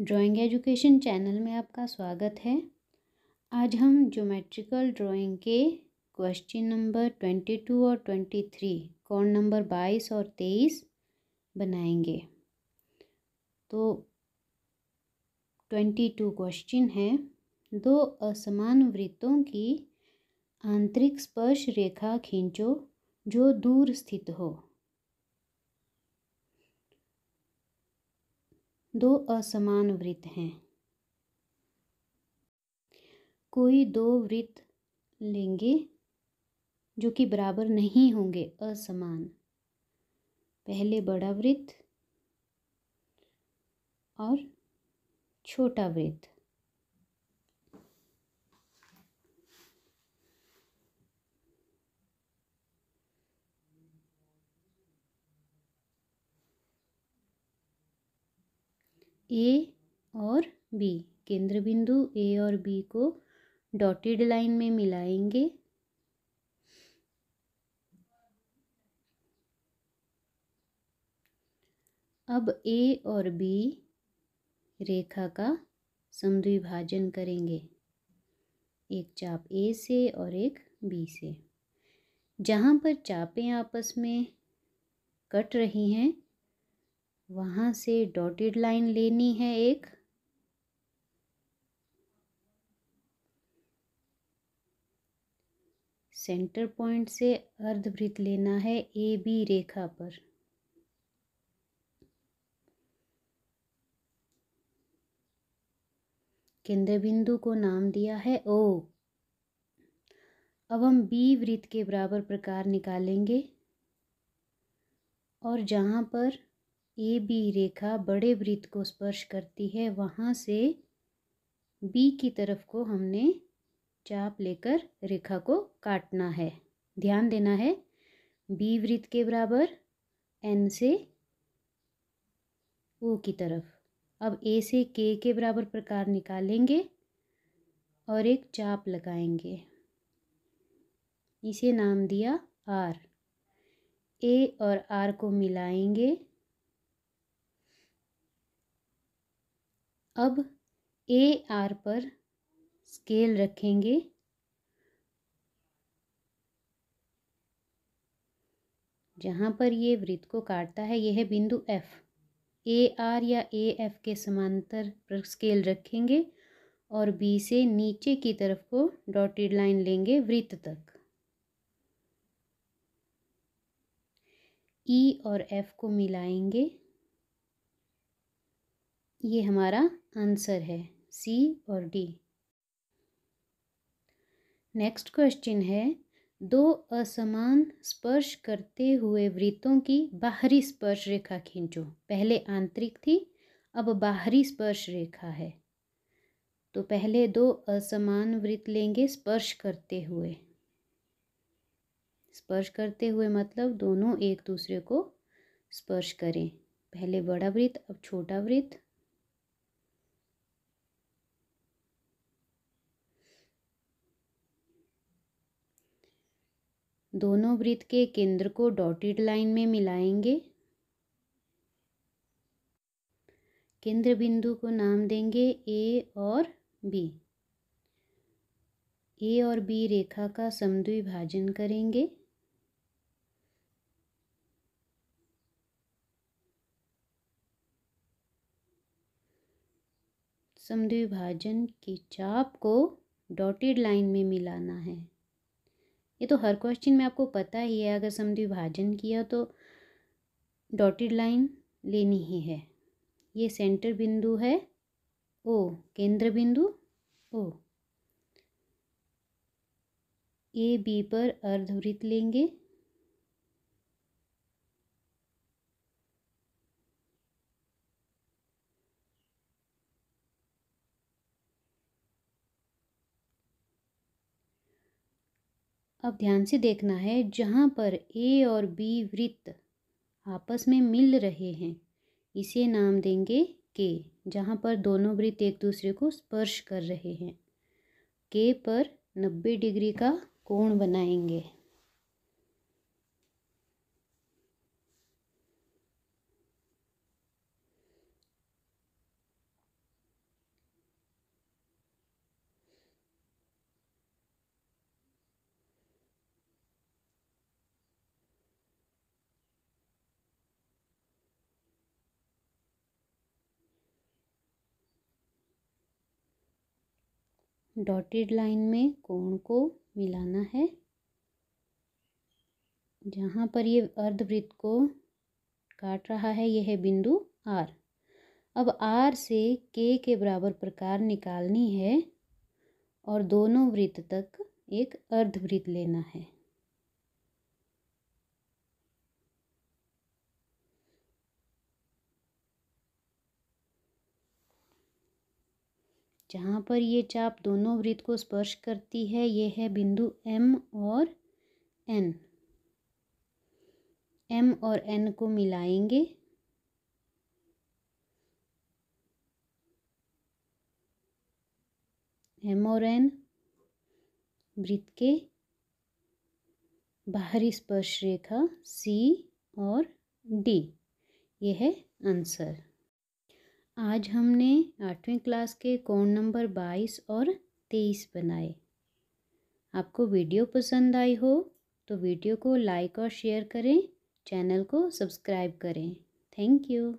drawing education channel में आपका स्वागत है आज हम ज्योमेट्रिकल ड्राइंग के क्वेश्चन नंबर ट्वेंटी टू और ट्वेंटी थ्री कौन नंबर बाईस और तेईस बनाएंगे तो ट्वेंटी टू क्वेश्चन है दो असमान वृत्तों की आंतरिक स्पर्श रेखा खींचो जो दूर स्थित हो दो असमान वृत्त हैं कोई दो वृत्त लेंगे जो कि बराबर नहीं होंगे असमान पहले बड़ा वृत्त और छोटा वृत्त ए और बी केंद्र बिंदु ए और बी को डॉटेड लाइन में मिलाएंगे अब ए और बी रेखा का समद्विभाजन करेंगे एक चाप ए से और एक बी से जहाँ पर चापें आपस में कट रही हैं वहाँ से डॉटेड लाइन लेनी है एक सेंटर पॉइंट से अर्धवृत्त लेना है ए बी रेखा पर केंद्र बिंदु को नाम दिया है ओ अब हम बी वृत्त के बराबर प्रकार निकालेंगे और जहाँ पर ए बी रेखा बड़े वृत्त को स्पर्श करती है वहाँ से बी की तरफ को हमने चाप लेकर रेखा को काटना है ध्यान देना है बी वृत्त के बराबर एन से ओ की तरफ अब ए से के के बराबर प्रकार निकालेंगे और एक चाप लगाएंगे इसे नाम दिया आर ए और आर को मिलाएंगे अब ए आर पर स्केल रखेंगे जहाँ पर ये वृत्त को काटता है यह बिंदु एफ ए आर या ए एफ के समांतर पर स्केल रखेंगे और बी से नीचे की तरफ को डॉटेड लाइन लेंगे वृत्त तक ई e और एफ को मिलाएंगे ये हमारा आंसर है सी और डी नेक्स्ट क्वेश्चन है दो असमान स्पर्श करते हुए वृत्तों की बाहरी स्पर्श रेखा खींचो पहले आंतरिक थी अब बाहरी स्पर्श रेखा है तो पहले दो असमान वृत्त लेंगे स्पर्श करते हुए स्पर्श करते हुए मतलब दोनों एक दूसरे को स्पर्श करें पहले बड़ा वृत्त अब छोटा वृत्त दोनों वृत्त के केंद्र को डॉटेड लाइन में मिलाएंगे केंद्र बिंदु को नाम देंगे ए और बी ए और बी रेखा का समद्विभाजन करेंगे समद्विभाजन की चाप को डॉटेड लाइन में मिलाना है ये तो हर क्वेश्चन में आपको पता ही है अगर विभाजन किया तो डॉटेड लाइन लेनी ही है ये सेंटर बिंदु है ओ केंद्र बिंदु ओ ए बी पर अर्धवृत्त लेंगे अब ध्यान से देखना है जहाँ पर ए और बी वृत्त आपस में मिल रहे हैं इसे नाम देंगे के जहाँ पर दोनों वृत्त एक दूसरे को स्पर्श कर रहे हैं के पर नब्बे डिग्री का कोण बनाएंगे डॉटेड लाइन में कोण को मिलाना है जहाँ पर ये अर्धवृत्त को काट रहा है यह है बिंदु आर अब आर से के के बराबर प्रकार निकालनी है और दोनों वृत्त तक एक अर्धवृत्त लेना है जहाँ पर ये चाप दोनों वृत्त को स्पर्श करती है ये है बिंदु एम और एन एम और एन को मिलाएंगे एम और एन वृत्त के बाहरी स्पर्श रेखा सी और डी ये है आंसर आज हमने आठवीं क्लास के कोण नंबर बाईस और तेईस बनाए आपको वीडियो पसंद आई हो तो वीडियो को लाइक और शेयर करें चैनल को सब्सक्राइब करें थैंक यू